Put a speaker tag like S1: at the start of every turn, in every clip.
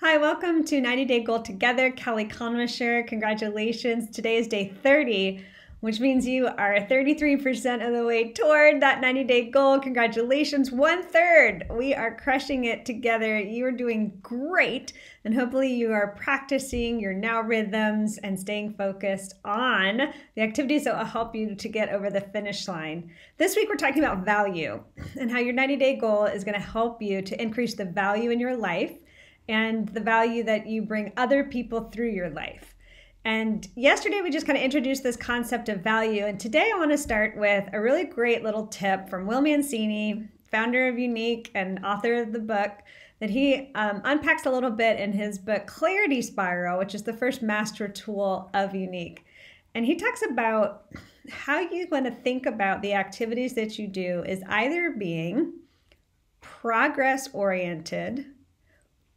S1: Hi, welcome to 90 Day Goal Together. Kelly Conwisher, congratulations. Today is day 30, which means you are 33% of the way toward that 90 day goal. Congratulations, one third. We are crushing it together. You're doing great, and hopefully, you are practicing your now rhythms and staying focused on the activities that will help you to get over the finish line. This week, we're talking about value and how your 90 day goal is going to help you to increase the value in your life and the value that you bring other people through your life. And yesterday we just kind of introduced this concept of value. And today I want to start with a really great little tip from Will Mancini, founder of Unique and author of the book, that he um, unpacks a little bit in his book Clarity Spiral, which is the first master tool of Unique. And he talks about how you want to think about the activities that you do is either being progress oriented,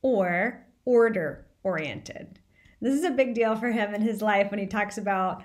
S1: or order oriented. This is a big deal for him in his life when he talks about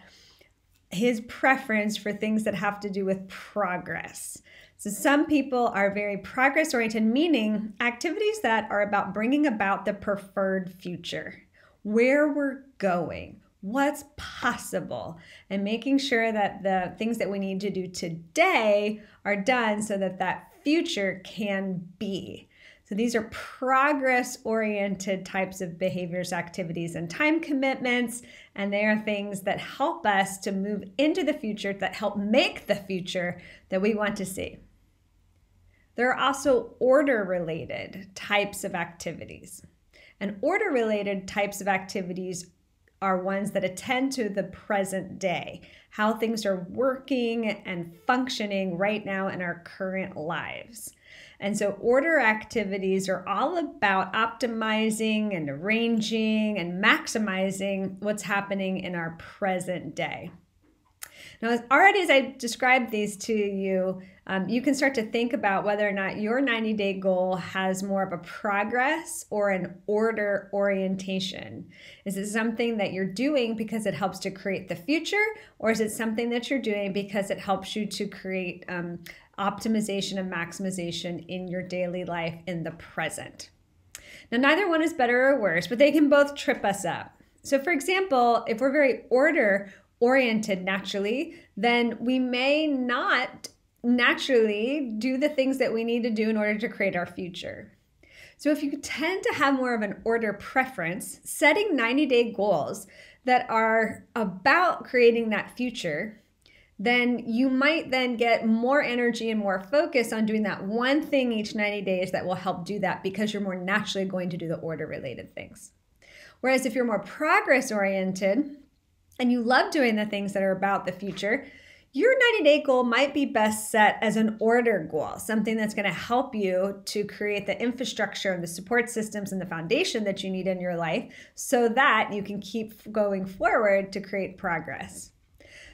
S1: his preference for things that have to do with progress. So, some people are very progress oriented, meaning activities that are about bringing about the preferred future, where we're going, what's possible, and making sure that the things that we need to do today are done so that that future can be. So these are progress oriented types of behaviors, activities, and time commitments. And they are things that help us to move into the future, that help make the future that we want to see. There are also order related types of activities. And order related types of activities are ones that attend to the present day, how things are working and functioning right now in our current lives. And so, order activities are all about optimizing and arranging and maximizing what's happening in our present day. Now, already as I described these to you, um, you can start to think about whether or not your 90 day goal has more of a progress or an order orientation. Is it something that you're doing because it helps to create the future, or is it something that you're doing because it helps you to create um, optimization and maximization in your daily life in the present? Now, neither one is better or worse, but they can both trip us up. So, for example, if we're very order oriented naturally, then we may not naturally do the things that we need to do in order to create our future. So, if you tend to have more of an order preference, setting 90 day goals that are about creating that future, then you might then get more energy and more focus on doing that one thing each 90 days that will help do that because you're more naturally going to do the order related things. Whereas if you're more progress oriented, and you love doing the things that are about the future, your 90 day goal might be best set as an order goal, something that's going to help you to create the infrastructure and the support systems and the foundation that you need in your life so that you can keep going forward to create progress.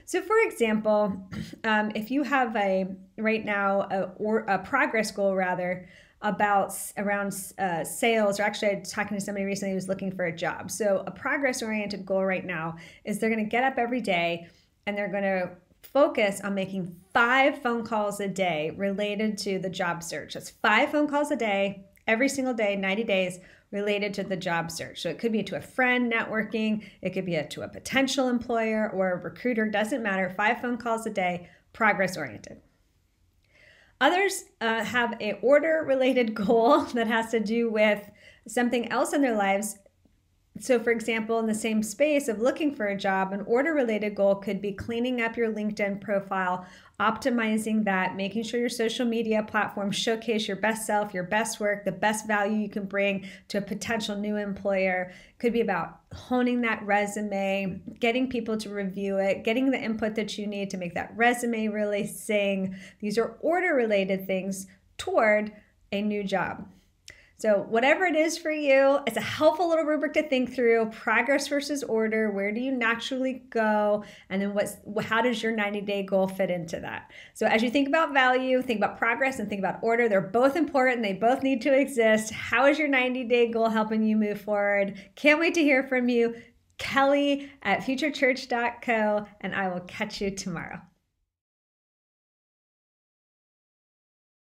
S1: So, for example, um, if you have a right now a, or a progress goal rather about around uh, sales or actually i was talking to somebody recently who was looking for a job so a progress oriented goal right now is they're going to get up every day and they're going to focus on making five phone calls a day related to the job search that's five phone calls a day every single day 90 days related to the job search so it could be to a friend networking it could be a, to a potential employer or a recruiter doesn't matter five phone calls a day progress oriented Others uh, have a order related goal that has to do with something else in their lives so, for example, in the same space of looking for a job, an order related goal could be cleaning up your LinkedIn profile, optimizing that, making sure your social media platforms showcase your best self, your best work, the best value you can bring to a potential new employer. Could be about honing that resume, getting people to review it, getting the input that you need to make that resume really sing. These are order related things toward a new job. So, whatever it is for you, it's a helpful little rubric to think through progress versus order. Where do you naturally go? And then, what's how does your 90 day goal fit into that? So, as you think about value, think about progress and think about order. They're both important, they both need to exist. How is your 90 day goal helping you move forward? Can't wait to hear from you, Kelly at futurechurch.co, and I will catch you tomorrow.